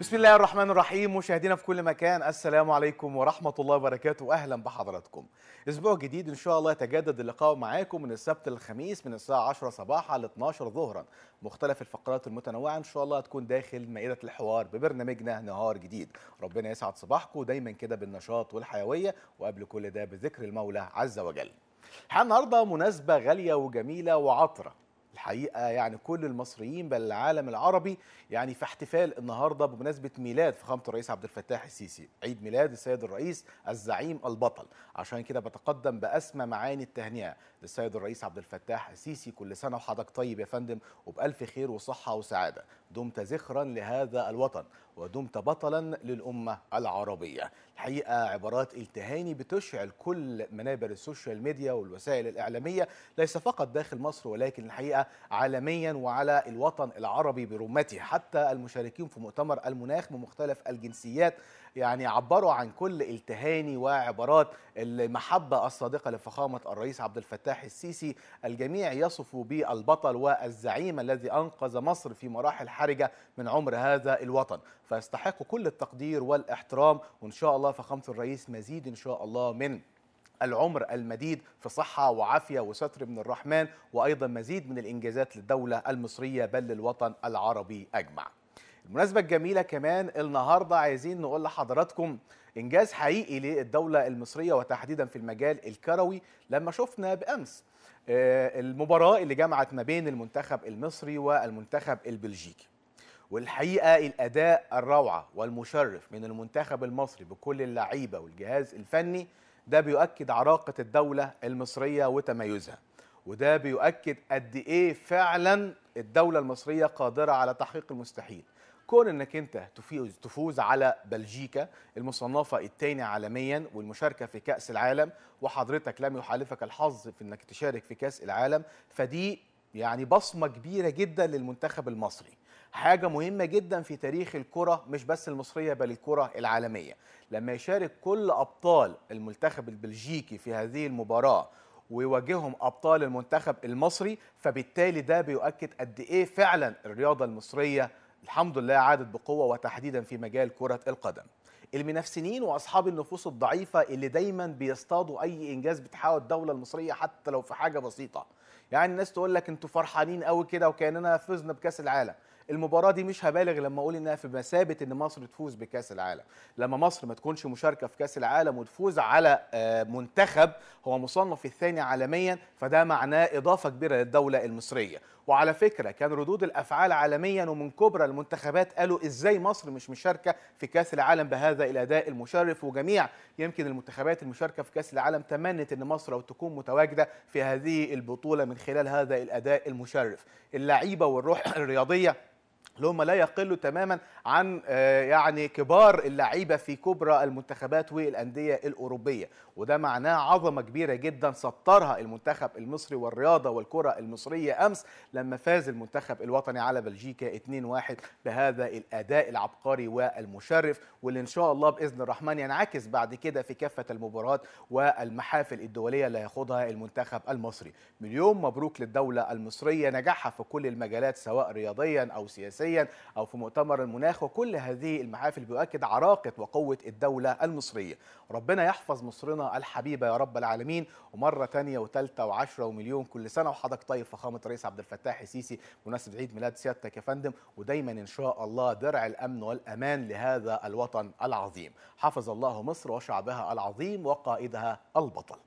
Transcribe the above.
بسم الله الرحمن الرحيم مشاهدينا في كل مكان السلام عليكم ورحمة الله وبركاته أهلا بحضراتكم أسبوع جديد إن شاء الله يتجدد اللقاء معاكم من السبت للخميس من الساعة 10 صباحا ل 12 ظهرا مختلف الفقرات المتنوعة إن شاء الله هتكون داخل مائدة الحوار ببرنامجنا نهار جديد ربنا يسعد صباحكم دايما كده بالنشاط والحيوية وقبل كل ده بذكر المولى عز وجل الحقيقه النهارده مناسبه غاليه وجميله وعطره الحقيقه يعني كل المصريين بل العالم العربي يعني في احتفال النهارده بمناسبه ميلاد فخامه الرئيس عبد الفتاح السيسي، عيد ميلاد السيد الرئيس الزعيم البطل، عشان كده بتقدم باسمى معاني التهنئه للسيد الرئيس عبد الفتاح السيسي كل سنه وحضرتك طيب يا فندم وبالف خير وصحه وسعاده، دمت ذخرا لهذا الوطن ودمت بطلا للامه العربيه. الحقيقه عبارات التهاني بتشعل كل منابر السوشيال ميديا والوسائل الاعلاميه ليس فقط داخل مصر ولكن الحقيقه عالميا وعلى الوطن العربي برمته حتى المشاركين في مؤتمر المناخ من مختلف الجنسيات يعني عبروا عن كل التهاني وعبارات المحبة الصادقة لفخامة الرئيس عبد الفتاح السيسي الجميع يصف بالبطل والزعيم الذي أنقذ مصر في مراحل حرجة من عمر هذا الوطن فيستحق كل التقدير والاحترام وإن شاء الله فخامة الرئيس مزيد إن شاء الله من العمر المديد في صحة وعافية وستر من الرحمن وأيضا مزيد من الإنجازات للدولة المصرية بل للوطن العربي أجمع المناسبة الجميلة كمان النهاردة عايزين نقول لحضراتكم إنجاز حقيقي للدولة المصرية وتحديدا في المجال الكروي لما شفنا بأمس آه، المباراة اللي جمعت ما بين المنتخب المصري والمنتخب البلجيكي والحقيقة الأداء الروعة والمشرف من المنتخب المصري بكل اللعيبة والجهاز الفني ده بيؤكد عراقه الدوله المصريه وتميزها وده بيؤكد قد ايه فعلا الدوله المصريه قادره على تحقيق المستحيل كون انك انت تفوز تفوز على بلجيكا المصنفه الثانيه عالميا والمشاركه في كاس العالم وحضرتك لم يحالفك الحظ في انك تشارك في كاس العالم فدي يعني بصمه كبيره جدا للمنتخب المصري حاجه مهمه جدا في تاريخ الكره مش بس المصريه بل الكره العالميه لما يشارك كل ابطال المنتخب البلجيكي في هذه المباراه ويواجههم ابطال المنتخب المصري فبالتالي ده بيؤكد قد ايه فعلا الرياضه المصريه الحمد لله عادت بقوه وتحديدا في مجال كره القدم المنافسين واصحاب النفوس الضعيفه اللي دايما بيصطادوا اي انجاز بتحاول الدوله المصريه حتى لو في حاجه بسيطه يعني الناس تقول لك انتوا فرحانين قوي كده وكاننا فزنا بكاس العالم المباراه دي مش هبالغ لما اقول انها في مثابه ان مصر تفوز بكاس العالم لما مصر ما تكونش مشاركه في كاس العالم وتفوز على آه، منتخب هو مصنف الثاني عالميا فده معناه اضافه كبيره للدوله المصريه وعلى فكره كان ردود الافعال عالميا ومن كبرى المنتخبات قالوا ازاي مصر مش مشاركه في كاس العالم بهذا الاداء المشرف وجميع يمكن المنتخبات المشاركه في كاس العالم تمنت ان مصر أو تكون متواجده في هذه البطوله من خلال هذا الاداء المشرف اللعيبه والروح الرياضيه اللي هم لا يقلوا تماما عن آه، يعني كبار اللعيبه في كبرى المنتخبات والانديه الاوروبيه وده معناه عظمه كبيره جدا سطرها المنتخب المصري والرياضه والكره المصريه امس لما فاز المنتخب الوطني على بلجيكا 2-1 بهذا الاداء العبقري والمشرف واللي ان شاء الله باذن الرحمن ينعكس بعد كده في كافه المباريات والمحافل الدوليه اللي هياخدها المنتخب المصري مليون مبروك للدوله المصريه نجاحها في كل المجالات سواء رياضيا او سياسيا سياسيا أو في مؤتمر المناخ وكل هذه المحافل بيؤكد عراقة وقوة الدولة المصرية ربنا يحفظ مصرنا الحبيبة يا رب العالمين ومرة ثانيه وثالثه وعشرة ومليون كل سنة وحضرتك طيب فخامة الرئيس عبد الفتاح السيسي مناسبه عيد ميلاد سيادتك يا فندم ودايما إن شاء الله درع الأمن والأمان لهذا الوطن العظيم حفظ الله مصر وشعبها العظيم وقائدها البطل